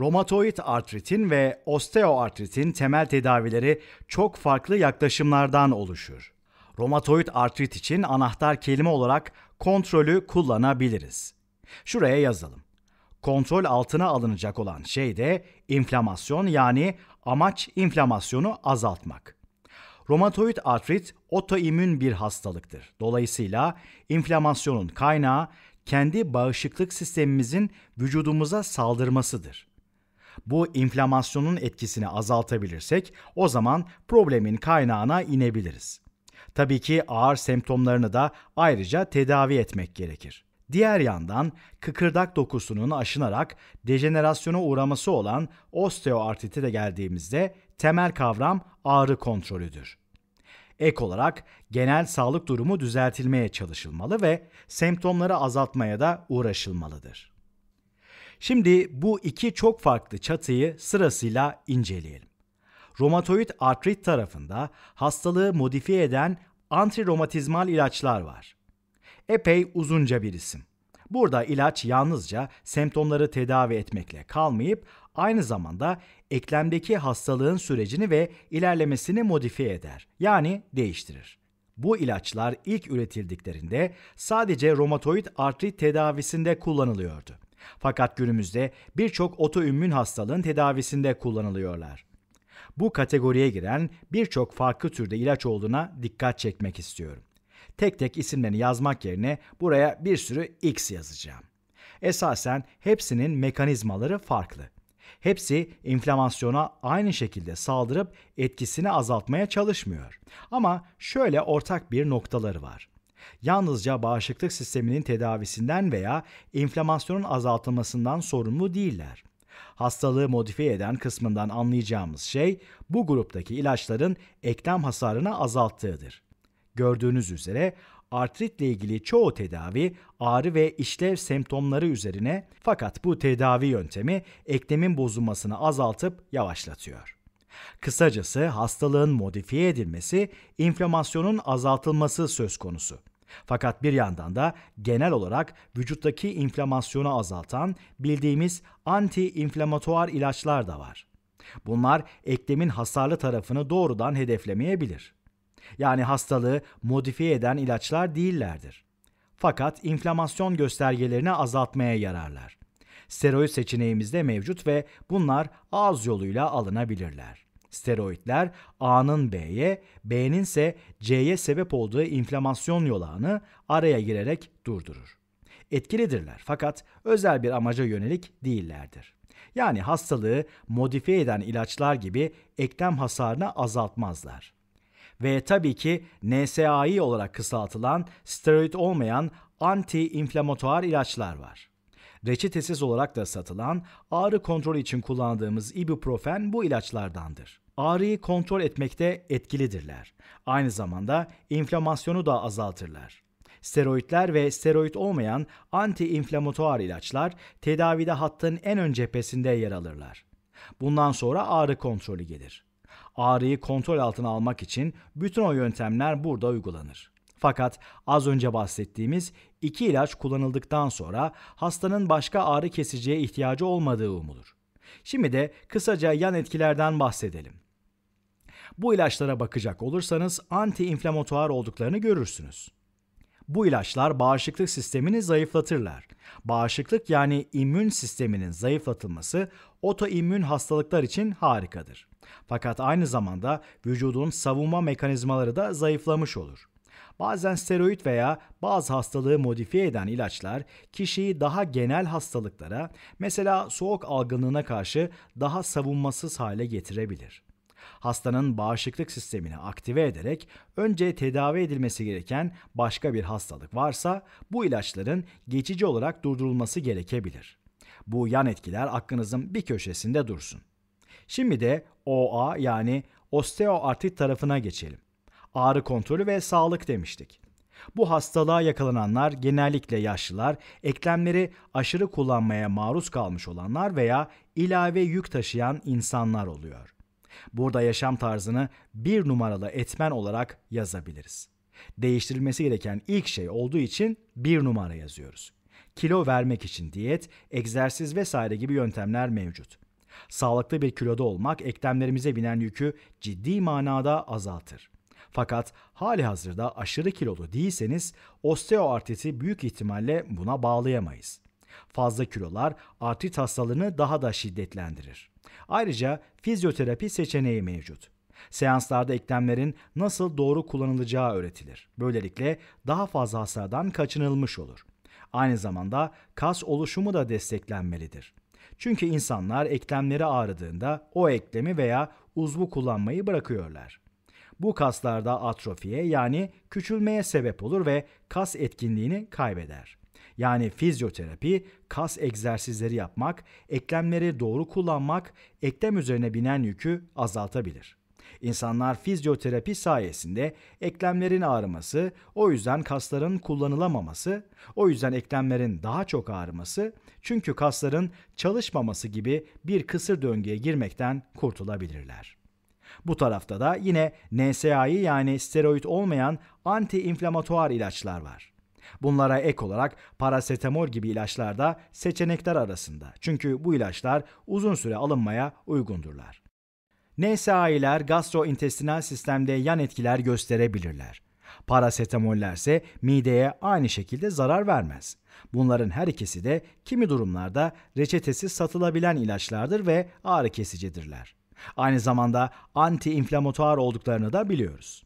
Romatoid artritin ve osteoartritin temel tedavileri çok farklı yaklaşımlardan oluşur. Romatoid artrit için anahtar kelime olarak kontrolü kullanabiliriz. Şuraya yazalım. Kontrol altına alınacak olan şey de inflamasyon yani amaç inflamasyonu azaltmak. Romatoid artrit otoimmün bir hastalıktır. Dolayısıyla inflamasyonun kaynağı kendi bağışıklık sistemimizin vücudumuza saldırmasıdır. Bu inflamasyonun etkisini azaltabilirsek o zaman problemin kaynağına inebiliriz. Tabii ki ağır semptomlarını da ayrıca tedavi etmek gerekir. Diğer yandan kıkırdak dokusunun aşınarak dejenerasyona uğraması olan osteoartrite de geldiğimizde temel kavram ağrı kontrolüdür. Ek olarak genel sağlık durumu düzeltilmeye çalışılmalı ve semptomları azaltmaya da uğraşılmalıdır. Şimdi bu iki çok farklı çatıyı sırasıyla inceleyelim. Romatoid artrit tarafında hastalığı modifiye eden antiromatizmal ilaçlar var. Epey uzunca bir isim. Burada ilaç yalnızca semptomları tedavi etmekle kalmayıp aynı zamanda eklemdeki hastalığın sürecini ve ilerlemesini modifiye eder. Yani değiştirir. Bu ilaçlar ilk üretildiklerinde sadece romatoid artrit tedavisinde kullanılıyordu. Fakat günümüzde birçok otoimmün hastalığın tedavisinde kullanılıyorlar. Bu kategoriye giren birçok farklı türde ilaç olduğuna dikkat çekmek istiyorum. Tek tek isimlerini yazmak yerine buraya bir sürü X yazacağım. Esasen hepsinin mekanizmaları farklı. Hepsi inflamasyona aynı şekilde saldırıp etkisini azaltmaya çalışmıyor. Ama şöyle ortak bir noktaları var. Yalnızca bağışıklık sisteminin tedavisinden veya inflamasyonun azaltılmasından sorumlu değiller. Hastalığı modifiye eden kısmından anlayacağımız şey bu gruptaki ilaçların eklem hasarını azalttığıdır. Gördüğünüz üzere artritle ilgili çoğu tedavi ağrı ve işlev semptomları üzerine fakat bu tedavi yöntemi eklemin bozulmasını azaltıp yavaşlatıyor. Kısacası hastalığın modifiye edilmesi, inflamasyonun azaltılması söz konusu. Fakat bir yandan da genel olarak vücuttaki inflamasyonu azaltan bildiğimiz anti-inflamatuar ilaçlar da var. Bunlar eklemin hasarlı tarafını doğrudan hedeflemeyebilir. Yani hastalığı modifiye eden ilaçlar değillerdir. Fakat inflamasyon göstergelerini azaltmaya yararlar. Steroid seçeneğimizde mevcut ve bunlar ağız yoluyla alınabilirler steroidler A'nın B'ye, B'nin ise C'ye sebep olduğu inflamasyon yolağını araya girerek durdurur. Etkilidirler fakat özel bir amaca yönelik değillerdir. Yani hastalığı modifiye eden ilaçlar gibi eklem hasarını azaltmazlar. Ve tabii ki NSAI olarak kısaltılan steroid olmayan anti-inflamatuar ilaçlar var. Reçetesiz olarak da satılan ağrı kontrolü için kullandığımız ibuprofen bu ilaçlardandır ağrıyı kontrol etmekte etkilidirler. Aynı zamanda inflamasyonu da azaltırlar. Steroidler ve steroid olmayan anti-inflamatuar ilaçlar tedavide hattın en ön cephesinde yer alırlar. Bundan sonra ağrı kontrolü gelir. Ağrıyı kontrol altına almak için bütün o yöntemler burada uygulanır. Fakat az önce bahsettiğimiz iki ilaç kullanıldıktan sonra hastanın başka ağrı kesiciye ihtiyacı olmadığı umulur. Şimdi de kısaca yan etkilerden bahsedelim. Bu ilaçlara bakacak olursanız anti-inflamatuar olduklarını görürsünüz. Bu ilaçlar bağışıklık sistemini zayıflatırlar. Bağışıklık yani immün sisteminin zayıflatılması otoimmün hastalıklar için harikadır. Fakat aynı zamanda vücudun savunma mekanizmaları da zayıflamış olur. Bazen steroid veya bazı hastalığı modifiye eden ilaçlar kişiyi daha genel hastalıklara, mesela soğuk algınlığına karşı daha savunmasız hale getirebilir. Hastanın bağışıklık sistemini aktive ederek önce tedavi edilmesi gereken başka bir hastalık varsa bu ilaçların geçici olarak durdurulması gerekebilir. Bu yan etkiler aklınızın bir köşesinde dursun. Şimdi de OA yani osteoartrit tarafına geçelim. Ağrı kontrolü ve sağlık demiştik. Bu hastalığa yakalananlar genellikle yaşlılar, eklemleri aşırı kullanmaya maruz kalmış olanlar veya ilave yük taşıyan insanlar oluyor. Burada yaşam tarzını bir numaralı etmen olarak yazabiliriz. Değiştirilmesi gereken ilk şey olduğu için bir numara yazıyoruz. Kilo vermek için diyet, egzersiz vesaire gibi yöntemler mevcut. Sağlıklı bir kiloda olmak eklemlerimize binen yükü ciddi manada azaltır. Fakat hali hazırda aşırı kilolu değilseniz osteoartriti büyük ihtimalle buna bağlayamayız. Fazla kilolar artrit hastalığını daha da şiddetlendirir. Ayrıca fizyoterapi seçeneği mevcut. Seanslarda eklemlerin nasıl doğru kullanılacağı öğretilir. Böylelikle daha fazla hasardan kaçınılmış olur. Aynı zamanda kas oluşumu da desteklenmelidir. Çünkü insanlar eklemleri ağrıdığında o eklemi veya uzvu kullanmayı bırakıyorlar. Bu kaslarda atrofiye yani küçülmeye sebep olur ve kas etkinliğini kaybeder yani fizyoterapi, kas egzersizleri yapmak, eklemleri doğru kullanmak eklem üzerine binen yükü azaltabilir. İnsanlar fizyoterapi sayesinde eklemlerin ağrıması, o yüzden kasların kullanılamaması, o yüzden eklemlerin daha çok ağrıması, çünkü kasların çalışmaması gibi bir kısır döngüye girmekten kurtulabilirler. Bu tarafta da yine NSAI yani steroid olmayan anti-inflamatuar ilaçlar var. Bunlara ek olarak parasetamol gibi ilaçlar da seçenekler arasında. Çünkü bu ilaçlar uzun süre alınmaya uygundurlar. NSAI'ler gastrointestinal sistemde yan etkiler gösterebilirler. Parasetamoller ise mideye aynı şekilde zarar vermez. Bunların her ikisi de kimi durumlarda reçetesiz satılabilen ilaçlardır ve ağrı kesicidirler. Aynı zamanda anti-inflamatuar olduklarını da biliyoruz.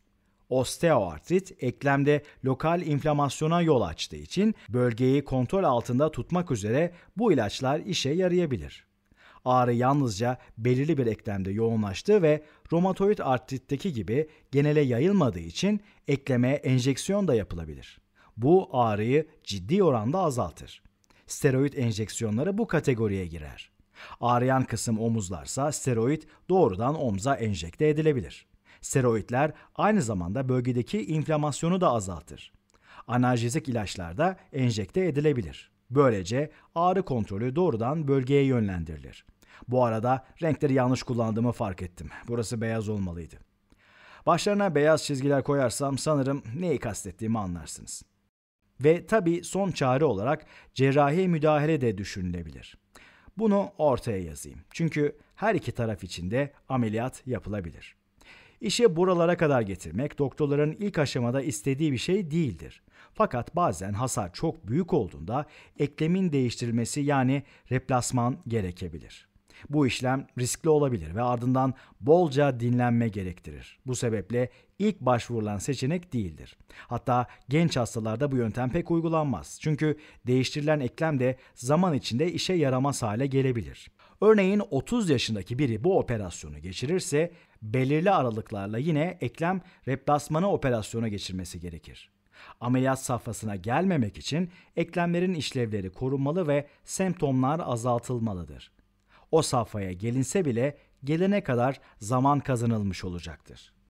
Osteoartrit eklemde lokal inflamasyona yol açtığı için bölgeyi kontrol altında tutmak üzere bu ilaçlar işe yarayabilir. Ağrı yalnızca belirli bir eklemde yoğunlaştığı ve romatoid artritteki gibi genele yayılmadığı için ekleme enjeksiyon da yapılabilir. Bu ağrıyı ciddi oranda azaltır. Steroid enjeksiyonları bu kategoriye girer. Ağrıyan kısım omuzlarsa steroid doğrudan omza enjekte edilebilir. Steroidler aynı zamanda bölgedeki inflamasyonu da azaltır. Analjezik ilaçlar da enjekte edilebilir. Böylece ağrı kontrolü doğrudan bölgeye yönlendirilir. Bu arada renkleri yanlış kullandığımı fark ettim. Burası beyaz olmalıydı. Başlarına beyaz çizgiler koyarsam sanırım neyi kastettiğimi anlarsınız. Ve tabi son çare olarak cerrahi müdahale de düşünülebilir. Bunu ortaya yazayım. Çünkü her iki taraf için de ameliyat yapılabilir.'' İşi buralara kadar getirmek doktorların ilk aşamada istediği bir şey değildir. Fakat bazen hasar çok büyük olduğunda eklemin değiştirilmesi yani replasman gerekebilir. Bu işlem riskli olabilir ve ardından bolca dinlenme gerektirir. Bu sebeple ilk başvurulan seçenek değildir. Hatta genç hastalarda bu yöntem pek uygulanmaz. Çünkü değiştirilen eklem de zaman içinde işe yaramaz hale gelebilir. Örneğin 30 yaşındaki biri bu operasyonu geçirirse belirli aralıklarla yine eklem replasmanı operasyonu geçirmesi gerekir. Ameliyat safhasına gelmemek için eklemlerin işlevleri korunmalı ve semptomlar azaltılmalıdır. O safhaya gelinse bile gelene kadar zaman kazanılmış olacaktır.